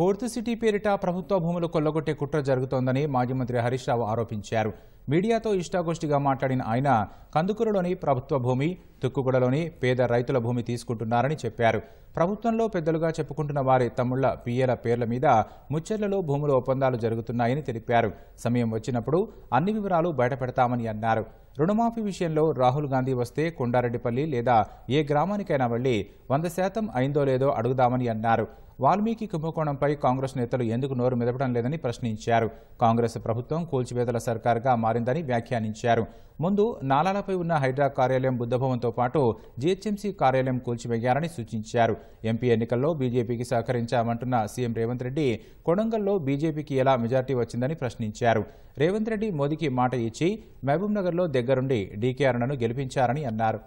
fourth city పేరిట ప్రభుత్వ భూములు కొల్లగొట్టే కుట్ర జరుగుతోందని మాజీ మంత్రి హరీష్ రావు ఆరోపించారు మీడియాతో ఇష్టాగోష్ఠిగా మాట్లాడిన ఆయన కందుకూరులోని ప్రభుత్వ భూమి తుక్కుగూడలోని పేద రైతుల భూమి తీసుకుంటున్నారని చెప్పారు ప్రభుత్వంలో పెద్దలుగా చెప్పుకుంటున్న వారి తమ్ముళ్ల పిఎల పేర్ల మీద ముచ్చర్లలో భూముల ఒప్పందాలు జరుగుతున్నాయని తెలిపారు సమయం వచ్చినప్పుడు అన్ని వివరాలు బయటపెడతామని అన్నారు రుణమాఫీ విషయంలో రాహుల్ గాంధీ వస్తే కొండారెడ్డిపల్లి లేదా ఏ గ్రామానికైనా వెళ్లి వంద శాతం అయిందో లేదో అడుగుదామని అన్నారు వాల్మీకి కుంభకోణంపై కాంగ్రెస్ నేతలు ఎందుకు నోరు మెదపడం లేదని ప్రశ్నించారు కాంగ్రెస్ ప్రభుత్వం కూల్చివేదల సర్కార్గా మారిందని వ్యాఖ్యానించారు ముందు నాలాలపై ఉన్న హైడ్రా కార్యాలయం బుద్ధభవంతో పాటు జీహెచ్ఎంసీ కార్యాలయం కూల్చివేయాలని సూచించారు ఎంపీ ఎన్నికల్లో బీజేపీకి సహకరించామంటున్న సీఎం రేవంత్ రెడ్డి కొడంగల్లో బీజేపీకి ఎలా మెజార్టీ వచ్చిందని ప్రశ్నించారు రేవంత్ రెడ్డి మోదీకి మాట ఇచ్చి మహబూబ్నగర్లో దగ్గరుండి డీకే అరుణను గెలిపించారని అన్నారు